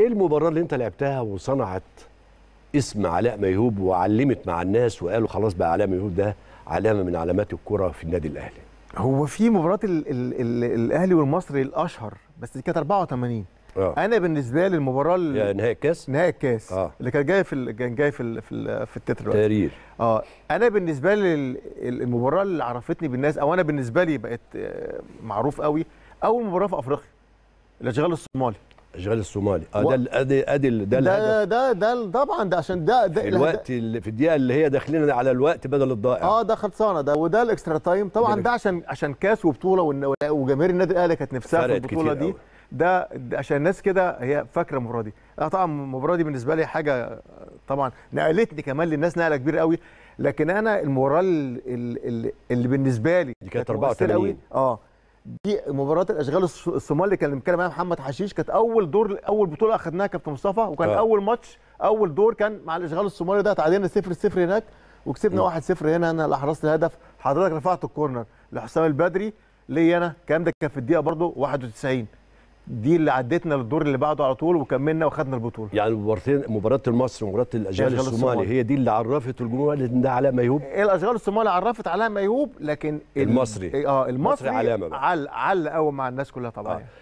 ايه المباراه اللي انت لعبتها وصنعت اسم علاء ميهوب وعلمت مع الناس وقالوا خلاص بقى علاء ميهوب ده علامه من علامات الكره في النادي الاهلي هو في مباراه الـ الـ الـ الاهلي والمصري الاشهر بس دي كانت 84 أوه. انا بالنسبه لي المباراه اللي نهائي الكاس نهائي الكاس آه. اللي كان جاي في كان جاي في في, في التتر تقرير اه انا بالنسبه لي المباراه اللي عرفتني بالناس او انا بالنسبه لي بقت آه، معروف قوي اول مباراه في افريقيا الاشغال الصومالي الاشغال الصومالي اه ده ادي ادي ده ده, ده ده طبعا ده عشان ده, ده الوقت اللي في الدقيقه اللي هي داخلين على الوقت بدل الضائع اه ده خلصانه ده وده الاكسترا تايم طبعا ده, عشان عشان كاس وبطوله وجماهير النادي الاهلي كانت نفسها في البطوله دي ده, ده عشان الناس كده هي فاكره المباراه دي انا آه، طبعا المباراه دي بالنسبه لي حاجه آه، طبعا نقلتني كمان للناس نقله كبيره قوي لكن انا المباراه اللي, اللي بالنسبه لي دي كانت 84 اه دي مباراه الاشغال الصومال اللي كان بيتكلم عليها محمد حشيش كانت اول دور اول بطوله اخذناها كابتن مصطفى وكان آه. اول ماتش اول دور كان مع الاشغال الصومالي ده تعادلنا 0 0 هناك وكسبنا 1-0 هنا انا اللي احرزت الهدف حضرتك رفعت الكورنر لحسام البدري ليا انا الكلام ده كان في الدقيقه برضه 91 دي اللي عدتنا للدور اللي بعده على طول وكملنا وخدنا البطوله يعني مباراتين مباراه المصري ومباراه الاجيال الصومالي, الصومالي هي دي اللي عرفت الجمهور ان ده علاء ميهوب الاجيال الصومالي عرفت علاء ميهوب لكن المصري اه المصري, المصري علامه بقى. عل عل قوي مع الناس كلها طبعا آه.